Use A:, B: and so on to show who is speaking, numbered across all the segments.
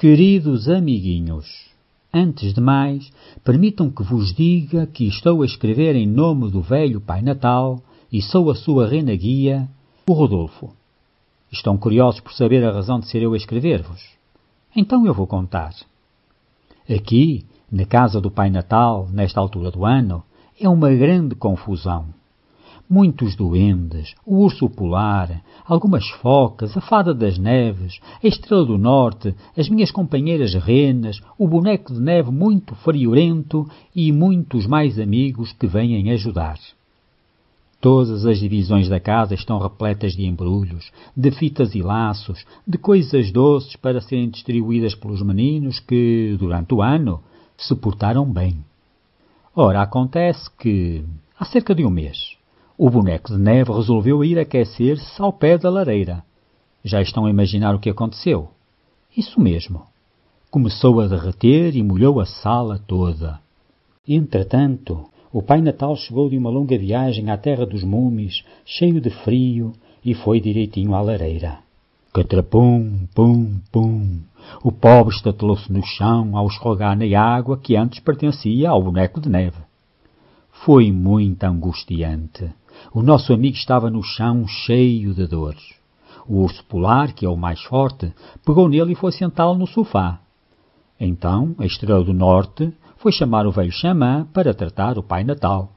A: Queridos amiguinhos, antes de mais, permitam que vos diga que estou a escrever em nome do velho Pai Natal e sou a sua guia, o Rodolfo. Estão curiosos por saber a razão de ser eu a escrever-vos? Então eu vou contar. Aqui, na casa do Pai Natal, nesta altura do ano, é uma grande confusão. Muitos duendes, o urso polar, algumas focas, a fada das neves, a estrela do norte, as minhas companheiras renas, o boneco de neve muito friorento e muitos mais amigos que vêm ajudar. Todas as divisões da casa estão repletas de embrulhos, de fitas e laços, de coisas doces para serem distribuídas pelos meninos que, durante o ano, se portaram bem. Ora, acontece que, há cerca de um mês, o boneco de neve resolveu ir aquecer-se ao pé da lareira. Já estão a imaginar o que aconteceu? Isso mesmo. Começou a derreter e molhou a sala toda. Entretanto, o Pai Natal chegou de uma longa viagem à terra dos mumes, cheio de frio, e foi direitinho à lareira. Catrapum, pum, pum. O pobre estatelou-se no chão ao escorregar na água que antes pertencia ao boneco de neve. Foi muito angustiante. O nosso amigo estava no chão cheio de dores. O urso polar, que é o mais forte, pegou nele e foi sentá-lo no sofá. Então, a estrela do norte foi chamar o velho xamã para tratar o Pai Natal.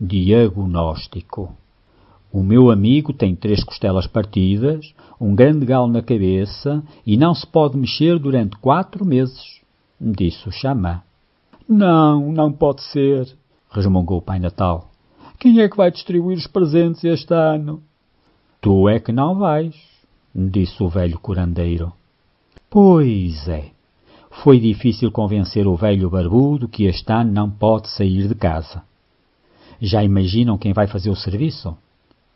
A: Diagnóstico. O meu amigo tem três costelas partidas, um grande galo na cabeça e não se pode mexer durante quatro meses, disse o xamã. Não, não pode ser, resmungou o Pai Natal. Quem é que vai distribuir os presentes este ano? Tu é que não vais, disse o velho curandeiro. Pois é. Foi difícil convencer o velho barbudo que este ano não pode sair de casa. Já imaginam quem vai fazer o serviço?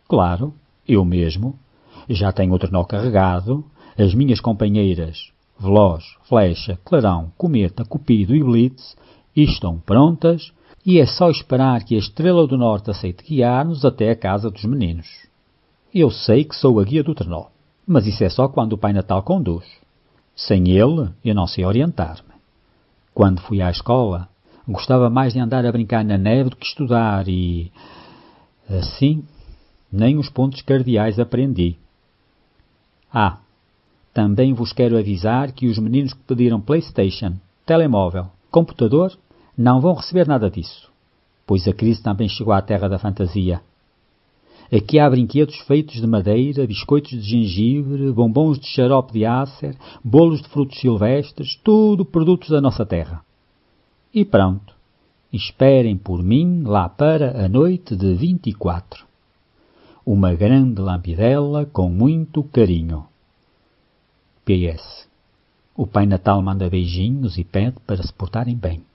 A: Claro, eu mesmo. Já tenho o trenó carregado, as minhas companheiras, Veloz, Flecha, Clarão, Cometa, Cupido e Blitz, estão prontas e é só esperar que a Estrela do Norte aceite guiar-nos até a casa dos meninos. Eu sei que sou a guia do Trenó, mas isso é só quando o Pai Natal conduz. Sem ele, eu não sei orientar-me. Quando fui à escola, gostava mais de andar a brincar na neve do que estudar e. Assim, nem os pontos cardeais aprendi. Ah, também vos quero avisar que os meninos que pediram PlayStation, telemóvel, computador não vão receber nada disso, pois a crise também chegou à terra da fantasia. Aqui há brinquedos feitos de madeira, biscoitos de gengibre, bombons de xarope de ácer, bolos de frutos silvestres, tudo produtos da nossa terra. E pronto. Esperem por mim lá para a noite de 24. Uma grande lampidela com muito carinho. P.S. O Pai Natal manda beijinhos e pede para se portarem bem.